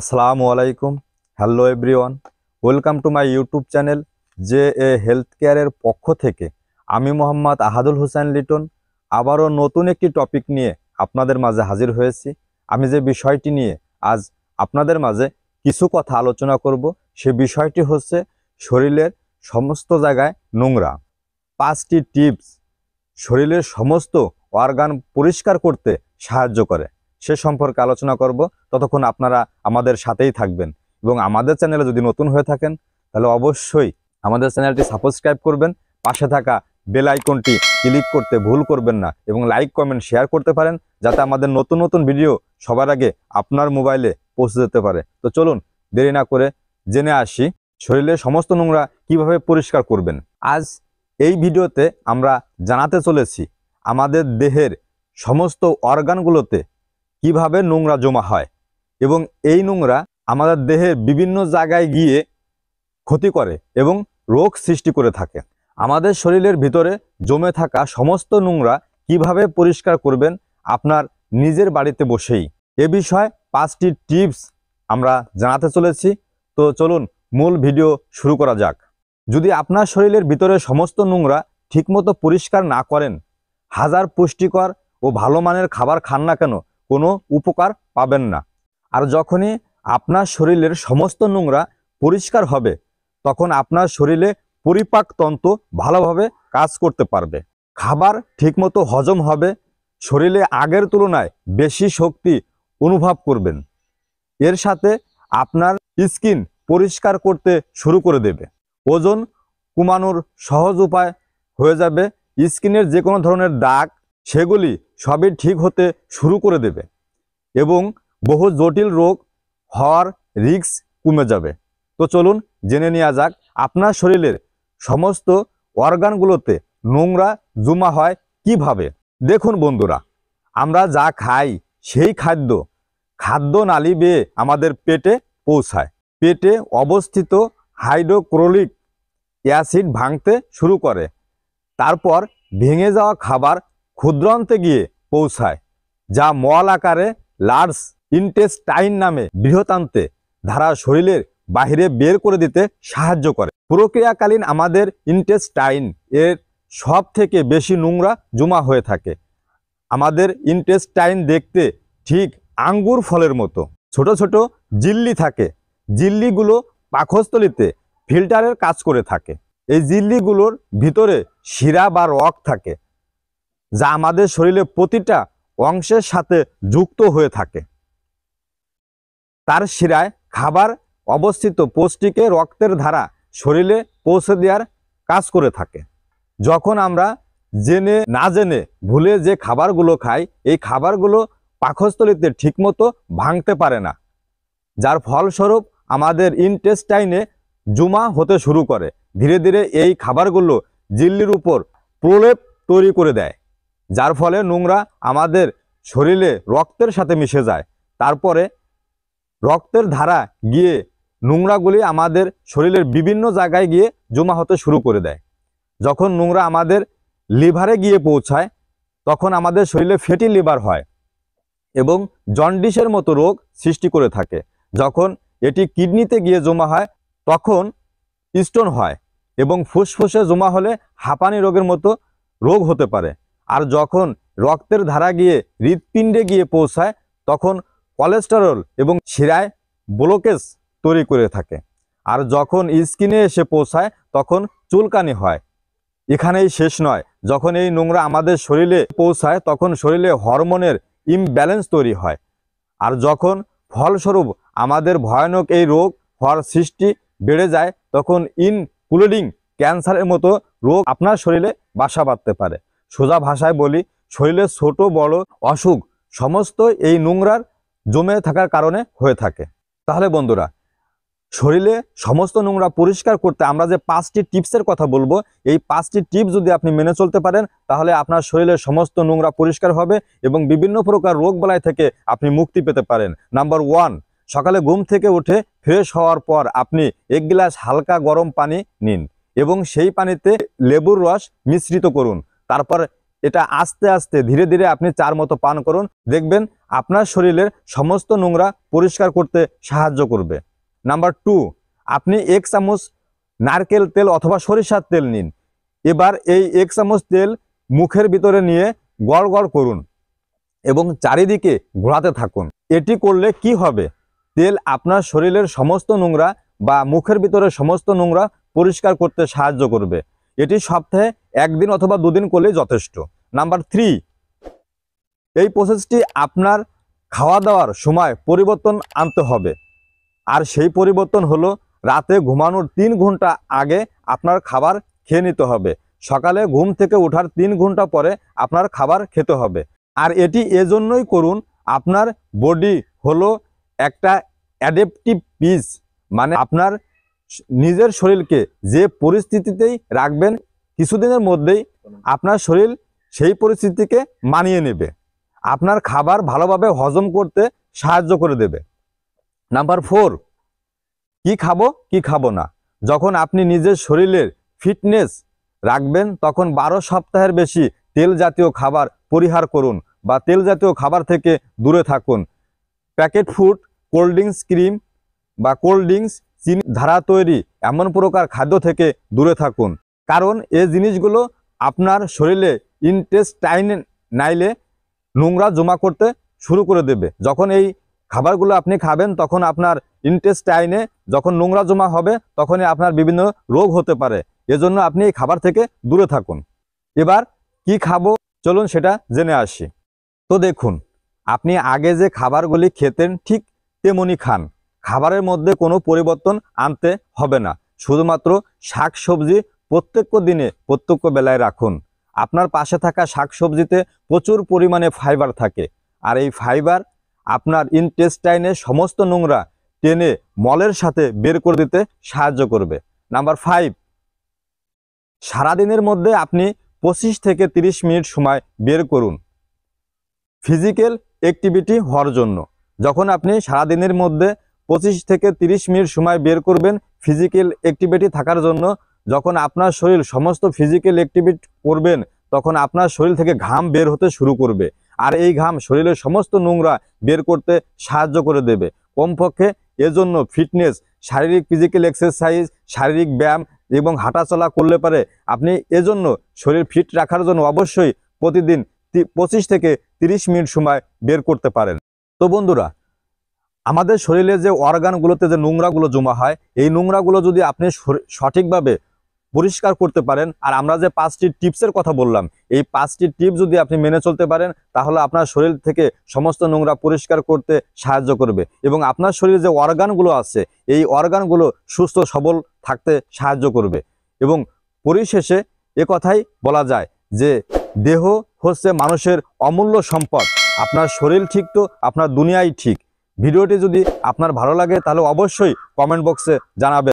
আসসালামু আলাইকুম hello everyone welcome to my YouTube channel যে এ হেলথ কেয়ারের পক্ষ থেকে আমি মোহাম্মদ আহাদুল হুসেন লিটন আবারও নতুন একটি টপিক নিয়ে আপনাদের মাঝে হাজির হয়েছি আমি যে বিষয়টি নিয়ে আজ আপনাদের মাঝে কিছু কথা আলোচনা করব সে বিষয়টি হচ্ছে শরীরের সমস্ত জায়গায় নোংরা পাঁচটি টিপস শরীরের সমস্ত অর্গান পরিষ্কার করতে সাহায্য করে সে সম্পর্কে আলোচনা করব ততক্ষণ আপনারা আমাদের সাথেই থাকবেন এবং আমাদের চ্যানেলে যদি নতুন হয়ে থাকেন তাহলে অবশ্যই আমাদের চ্যানেলটি সাবস্ক্রাইব করবেন পাশে থাকা বেল আইকনটি ক্লিক করতে ভুল করবেন না এবং লাইক কমেন্ট শেয়ার করতে পারেন যাতে আমাদের নতুন নতুন ভিডিও সবার আগে আপনার মোবাইলে পৌঁছে যেতে পারে তো চলুন দেরি না করে জেনে আসি শরীরে সমস্ত নোংরা কিভাবে পরিষ্কার করবেন আজ এই ভিডিওতে আমরা জানাতে চলেছি আমাদের দেহের সমস্ত অর্গানগুলোতে কিভাবে নোংরা জমা হয় এবং এই নোংরা আমাদের দেহের বিভিন্ন জায়গায় গিয়ে ক্ষতি করে এবং রোগ সৃষ্টি করে থাকে আমাদের শরীরের ভিতরে জমে থাকা সমস্ত নোংরা কিভাবে পরিষ্কার করবেন আপনার নিজের বাড়িতে বসেই এ বিষয়ে পাঁচটি টিপস আমরা জানাতে চলেছি তো চলুন মূল ভিডিও শুরু করা যাক যদি আপনার শরীরের ভিতরে সমস্ত নোংরা ঠিকমতো পরিষ্কার না করেন হাজার পুষ্টিকর ও ভালো মানের খাবার খান না কেন কোনো উপকার পাবেন না আর যখনই আপনার শরীরের সমস্ত নোংরা পরিষ্কার হবে তখন আপনার শরীরে পরিপাকতন্ত্র ভালোভাবে কাজ করতে পারবে খাবার ঠিকমতো হজম হবে শরীরে আগের তুলনায় বেশি শক্তি অনুভব করবেন এর সাথে আপনার স্কিন পরিষ্কার করতে শুরু করে দেবে ওজন কমানোর সহজ উপায় হয়ে যাবে স্কিনের যে কোনো ধরনের দাগ সেগুলি সবই ঠিক হতে শুরু করে দেবে এবং বহু জটিল রোগ হওয়ার রিক্স কমে যাবে তো চলুন জেনে নেওয়া যাক আপনার শরীরের সমস্ত অর্গানগুলোতে নোংরা জমা হয় কিভাবে দেখুন বন্ধুরা আমরা যা খাই সেই খাদ্য খাদ্য নালী বেয়ে আমাদের পেটে পৌঁছায় পেটে অবস্থিত হাইড্রোক্রোলিক অ্যাসিড ভাঙতে শুরু করে তারপর ভেঙে যাওয়া খাবার ক্ষুদ্রান্তে গিয়ে পৌঁছায় যা মল আকারে লার্জ ইনটেস্টাইন নামে বৃহতান্তে ধারা শরীরের বাহিরে বের করে দিতে সাহায্য করে প্রক্রিয়াকালীন আমাদের ইনটেস্টাইন এর সব থেকে বেশি নোংরা জমা হয়ে থাকে আমাদের ইনটেস্টাইন দেখতে ঠিক আঙ্গুর ফলের মতো ছোট ছোট জিল্লি থাকে জিল্লিগুলো পাখস্থলিতে ফিল্টারের কাজ করে থাকে এই জিল্লিগুলোর ভিতরে শিরা বা রক থাকে যা আমাদের শরীরে প্রতিটা অংশের সাথে যুক্ত হয়ে থাকে তার শিরায় খাবার অবস্থিত পোষ্টিকে রক্তের ধারা শরীরে পৌঁছে দেওয়ার কাজ করে থাকে যখন আমরা জেনে না জেনে ভুলে যে খাবারগুলো খাই এই খাবারগুলো পাকস্থলীতে ঠিকমতো ভাঙতে পারে না যার ফলস্বরূপ আমাদের ইনটেস্টাইনে জুমা হতে শুরু করে ধীরে ধীরে এই খাবারগুলো জিল্লির উপর প্রলেপ তৈরি করে দেয় যার ফলে নোংরা আমাদের শরীরে রক্তের সাথে মিশে যায় তারপরে রক্তের ধারা গিয়ে নোংরাগুলি আমাদের শরীরের বিভিন্ন জায়গায় গিয়ে জমা হতে শুরু করে দেয় যখন নোংরা আমাদের লিভারে গিয়ে পৌঁছায় তখন আমাদের শরীরে ফ্যাটি লিভার হয় এবং জন্ডিসের মতো রোগ সৃষ্টি করে থাকে যখন এটি কিডনিতে গিয়ে জমা হয় তখন স্টোন হয় এবং ফুসফুসে জমা হলে হাঁপানি রোগের মতো রোগ হতে পারে আর যখন রক্তের ধারা গিয়ে হৃৎপিণ্ডে গিয়ে পৌঁছায় তখন কোলেস্টেরল এবং শিরায় ব্লকেজ তৈরি করে থাকে আর যখন স্কিনে এসে পৌঁছায় তখন চুলকানি হয় এখানেই শেষ নয় যখন এই নোংরা আমাদের শরীরে পৌঁছায় তখন শরীরে হরমোনের ইমব্যালেন্স তৈরি হয় আর যখন ফলস্বরূপ আমাদের ভয়ানক এই রোগ হওয়ার সৃষ্টি বেড়ে যায় তখন ইনক্লুডিং ক্যান্সারের মতো রোগ আপনার শরীরে বাসা বাঁধতে পারে সোজা ভাষায় বলি শরীরে ছোট বড় অসুখ সমস্ত এই নোংরার জমে থাকার কারণে হয়ে থাকে তাহলে বন্ধুরা শরীরে সমস্ত নোংরা পরিষ্কার করতে আমরা যে পাঁচটি টিপসের কথা বলবো এই পাঁচটি টিপ যদি আপনি মেনে চলতে পারেন তাহলে আপনার শরীরের সমস্ত নোংরা পরিষ্কার হবে এবং বিভিন্ন প্রকার রোগ বালাই থেকে আপনি মুক্তি পেতে পারেন নাম্বার ওয়ান সকালে ঘুম থেকে উঠে ফ্রেশ হওয়ার পর আপনি এক গ্লাস হালকা গরম পানি নিন এবং সেই পানিতে লেবুর রস মিশ্রিত করুন তারপর এটা আস্তে আস্তে ধীরে ধীরে আপনি চার মতো পান করুন দেখবেন আপনার শরীরের সমস্ত নোংরা পরিষ্কার করতে সাহায্য করবে নাম্বার টু আপনি এক চামচ নারকেল তেল অথবা সরিষার তেল নিন এবার এই এক চামচ তেল মুখের ভিতরে নিয়ে গড় গড় করুন এবং চারিদিকে ঘোরাতে থাকুন এটি করলে কি হবে তেল আপনার শরীরের সমস্ত নোংরা বা মুখের ভিতরে সমস্ত নোংরা পরিষ্কার করতে সাহায্য করবে এটি সপ্তাহে একদিন অথবা দুদিন করলে যথেষ্ট নাম্বার থ্রি এই প্রসেসটি আপনার খাওয়া দাওয়ার সময় পরিবর্তন আনতে হবে আর সেই পরিবর্তন হলো রাতে ঘুমানোর তিন ঘন্টা আগে আপনার খাবার খেয়ে নিতে হবে সকালে ঘুম থেকে ওঠার তিন ঘন্টা পরে আপনার খাবার খেতে হবে আর এটি এজন্যই করুন আপনার বডি হলো একটা অ্যাডেপটিভ পিস মানে আপনার নিজের শরীরকে যে পরিস্থিতিতেই রাখবেন কিছুদিনের মধ্যেই আপনার শরীর সেই পরিস্থিতিকে মানিয়ে নেবে আপনার খাবার ভালোভাবে হজম করতে সাহায্য করে দেবে নাম্বার ফোর কি খাবো কি খাবো না যখন আপনি নিজের শরীরের ফিটনেস রাখবেন তখন বারো সপ্তাহের বেশি তেল জাতীয় খাবার পরিহার করুন বা তেল জাতীয় খাবার থেকে দূরে থাকুন packet food cold drinks cream বা কোল্ড ড্রিঙ্কস চিনি ধারা তৈরি এমন প্রকার খাদ্য থেকে দূরে থাকুন কারণ এ জিনিসগুলো আপনার শরীরে ইনটেস্টাইন নাইলে নোংরা জমা করতে শুরু করে দেবে যখন এই খাবারগুলো আপনি খাবেন তখন আপনার ইনটেস্টাইনে যখন নোংরা জমা হবে তখনই আপনার বিভিন্ন রোগ হতে পারে এজন্য আপনি এই খাবার থেকে দূরে থাকুন এবার কি খাবো চলুন সেটা জেনে আসি তো দেখুন আপনি আগে যে খাবারগুলি খেতেন ঠিক তেমনি খান খাবারের মধ্যে কোনো পরিবর্তন আনতে হবে না শুধুমাত্র শাক সবজি প্রত্যেক দিনে প্রত্যক্ষ বেলায় রাখুন আপনার পাশে থাকা শাক সবজিতে প্রচুর পরিমাণে ফাইবার থাকে আর এই ফাইবার আপনার ইনটেস্টাইনের সমস্ত নোংরা টেনে মলের সাথে বের করে দিতে সাহায্য করবে নাম্বার ফাইভ সারাদিনের মধ্যে আপনি পঁচিশ থেকে ৩০ মিনিট সময় বের করুন ফিজিক্যাল অ্যাক্টিভিটি হওয়ার জন্য যখন আপনি সারাদিনের মধ্যে পঁচিশ থেকে ৩০ মিনিট সময় বের করবেন ফিজিক্যাল অ্যাক্টিভিটি থাকার জন্য যখন আপনার শরীর সমস্ত ফিজিক্যাল অ্যাক্টিভিটি করবেন তখন আপনার শরীর থেকে ঘাম বের হতে শুরু করবে আর এই ঘাম শরীরের সমস্ত নোংরা বের করতে সাহায্য করে দেবে কমপক্ষে এজন্য ফিটনেস শারীরিক ফিজিক্যাল এক্সারসাইজ শারীরিক ব্যায়াম এবং হাঁটাচলা করলে পারে আপনি এজন্য শরীর ফিট রাখার জন্য অবশ্যই প্রতিদিন পঁচিশ থেকে ৩০ মিনিট সময় বের করতে পারেন তো বন্ধুরা আমাদের শরীরে যে অর্গানগুলোতে যে নোংরাগুলো জমা হয় এই নোংরাগুলো যদি আপনি সঠিকভাবে পরিষ্কার করতে পারেন আর আমরা যে পাঁচটি টিপসের কথা বললাম এই পাঁচটি টিপ যদি আপনি মেনে চলতে পারেন তাহলে আপনার শরীর থেকে সমস্ত নোংরা পরিষ্কার করতে সাহায্য করবে এবং আপনার শরীরে যে অর্গানগুলো আছে এই অর্গানগুলো সুস্থ সবল থাকতে সাহায্য করবে এবং পরিশেষে এ কথাই বলা যায় যে দেহ হচ্ছে মানুষের অমূল্য সম্পদ আপনার শরীর ঠিক তো আপনার দুনিয়াই ঠিক ভিডিওটি যদি আপনার ভালো লাগে তাহলে অবশ্যই কমেন্ট বক্সে জানাবেন